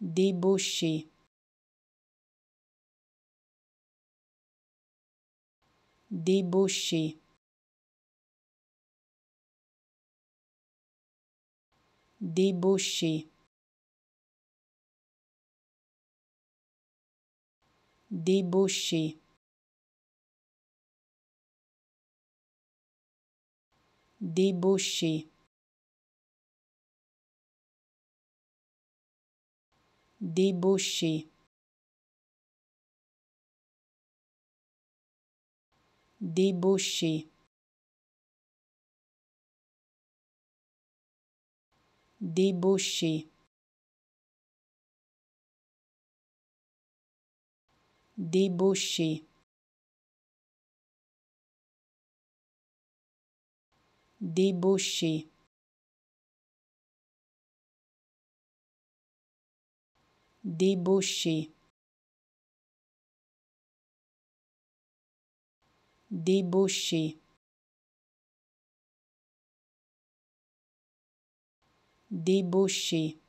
débauché débauché débauché débauché débauché débaucher, débaucher, débaucher. débaucher. débauché débauché débauché débauché